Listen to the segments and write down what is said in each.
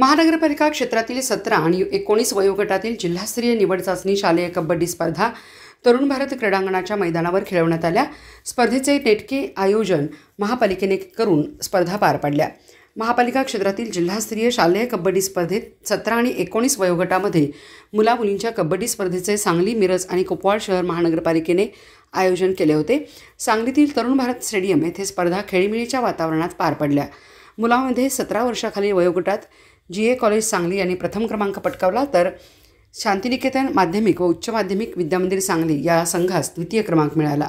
महानगरपालिका क्षेत्रातील सतरा आणि एकोणीस वयोगटातील जिल्हास्तरीय निवड चाचणी शालेय कबड्डी स्पर्धा तरुण भारत क्रीडांगणाच्या मैदानावर खेळवण्यात आल्या स्पर्धेचे नेटके आयोजन महापालिकेने करून स्पर्धा पार पाडल्या महापालिका क्षेत्रातील जिल्हास्तरीय शालेय कबड्डी स्पर्धेत सतरा आणि एकोणीस वयोगटामध्ये मुला मुलींच्या कबड्डी स्पर्धेचे सांगली मिरज आणि कुपवाड शहर महानगरपालिकेने आयोजन केले होते सांगलीतील तरुण भारत स्टेडियम येथे स्पर्धा खेळीमिळीच्या वातावरणात पार पडल्या मुलामध्ये सतरा वर्षाखालील वयोगटात जी ए कॉलेज सांगली यांनी प्रथम क्रमांक पटकावला तर शांतिनिकेतन माध्यमिक व उच्च माध्यमिक विद्यामंदिर सांगली या संघास द्वितीय क्रमांक मिळाला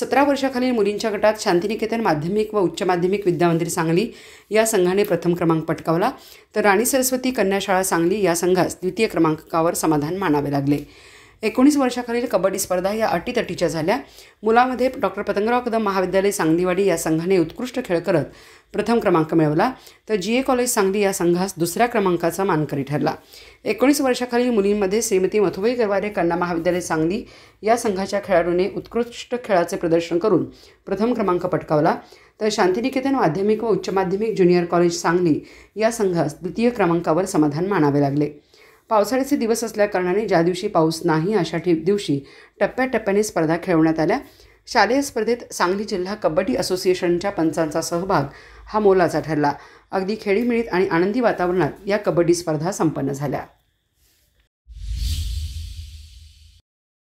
सतरा वर्षाखालील मुलींच्या गटात शांतिनिकेतन माध्यमिक व उच्च माध्यमिक विद्यामंदिर सांगली या संघाने प्रथम क्रमांक पटकावला तर राणी सरस्वती कन्याशाळा सांगली या संघास द्वितीय क्रमांकावर समाधान मानावे लागले एकोणीस वर्षाखालील कबड्डी स्पर्धा या अटीतटीच्या झाल्या मुलामध्ये डॉक्टर पतंगराव कदम महाविद्यालय सांगलीवाडी या संघाने उत्कृष्ट खेळ करत प्रथम क्रमांक मिळवला तर जी ए कॉलेज सांगली या संघास दुसऱ्या क्रमांकाचा मानकरी ठरला एकोणीस वर्षाखालील मुलींमध्ये श्रीमती मथुबाई गरवारे कन्ना महाविद्यालय सांगली या संघाच्या खेळाडूने उत्कृष्ट खेळाचे प्रदर्शन करून प्रथम क्रमांक पटकावला तर शांतिनिकेतन माध्यमिक व उच्च माध्यमिक ज्युनियर कॉलेज सांगली या संघास द्वितीय क्रमांकावर समाधान मानावे लागले पावसाळ्याचे दिवस असल्याकारणाने ज्या दिवशी पाऊस नाही अशा दिवशी टप्प्याटप्प्याने स्पर्धा खेळवण्यात आल्या शालेय स्पर्धेत सांगली जिल्हा कबड्डी असोसिएशनच्या पंचांचा सहभाग हा मोलाचा ठरला अगदी खेळीमिळीत आणि आनंदी वातावरणात या कबड्डी स्पर्धा संपन्न झाल्या